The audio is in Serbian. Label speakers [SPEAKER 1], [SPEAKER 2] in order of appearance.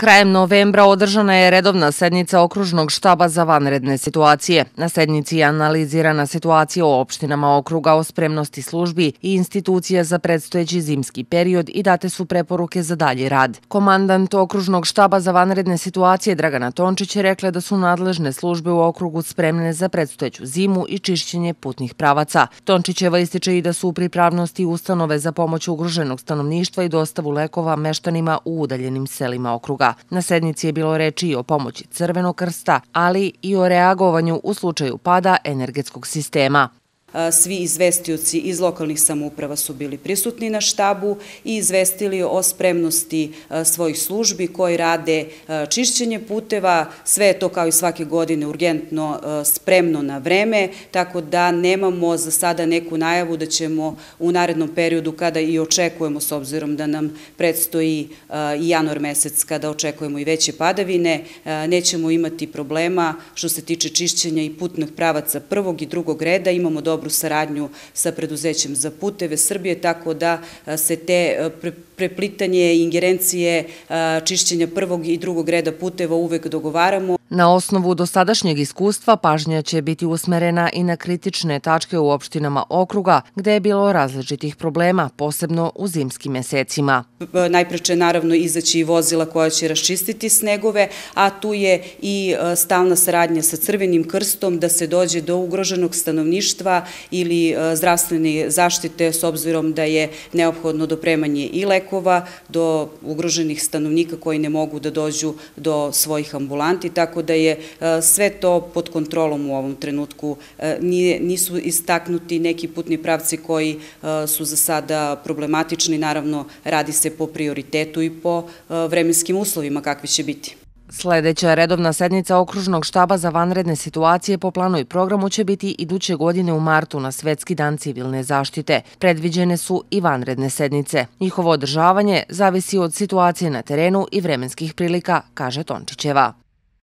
[SPEAKER 1] Krajem novembra održana je redovna sednica Okružnog štaba za vanredne situacije. Na sednici je analizirana situacija u opštinama okruga o spremnosti službi i institucija za predstojeći zimski period i date su preporuke za dalji rad. Komandant Okružnog štaba za vanredne situacije Dragana Tončić je rekla da su nadležne službe u okrugu spremne za predstojeću zimu i čišćenje putnih pravaca. Tončićeva ističe i da su u pripravnosti ustanove za pomoć ugroženog stanovništva i dostavu lekova meštanima u udaljenim selima okruga. Na sednici je bilo reči i o pomoći Crvenog Krsta, ali i o reagovanju u slučaju pada energetskog sistema.
[SPEAKER 2] Svi izvestioci iz lokalnih samouprava su bili prisutni na štabu i izvestili o spremnosti svojih službi koji rade čišćenje puteva. Sve je to kao i svake godine urgentno spremno na vreme, tako da nemamo za sada neku najavu da ćemo u narednom periodu kada i očekujemo s obzirom da nam predstoji i januar mesec kada očekujemo i veće padavine, nećemo imati problema što se tiče čišćenja i putnog pravaca prvog i drugog reda. Imamo dobro dobru saradnju sa preduzećem za puteve Srbije, tako da se te preplitanje, ingerencije, čišćenja prvog i drugog reda puteva uvek dogovaramo.
[SPEAKER 1] Na osnovu dosadašnjeg iskustva pažnja će biti usmerena i na kritične tačke u opštinama okruga gde je bilo različitih problema, posebno u zimskim mesecima.
[SPEAKER 2] E, Najpreče naravno izaći i vozila koja će raščistiti snegove, a tu je i e, stalna saradnja sa Crvenim krstom da se dođe do ugroženog stanovništva ili e, zdravstvene zaštite s obzirom da je neophodno dopremanje i lekova do ugroženih stanovnika koji ne mogu da dođu do svojih ambulanti, tako tako da je e, sve to pod kontrolom u ovom trenutku. E, nisu istaknuti neki putni pravci koji e, su za sada problematični, naravno radi se po prioritetu i po vremenskim uslovima kakvi će biti.
[SPEAKER 1] Sledeća redovna sednica Okružnog štaba za vanredne situacije po planu i programu će biti iduće godine u martu na Svetski dan civilne zaštite. Predviđene su i vanredne sednice. Njihovo održavanje zavisi od situacije na terenu i vremenskih prilika, kaže Tončićeva.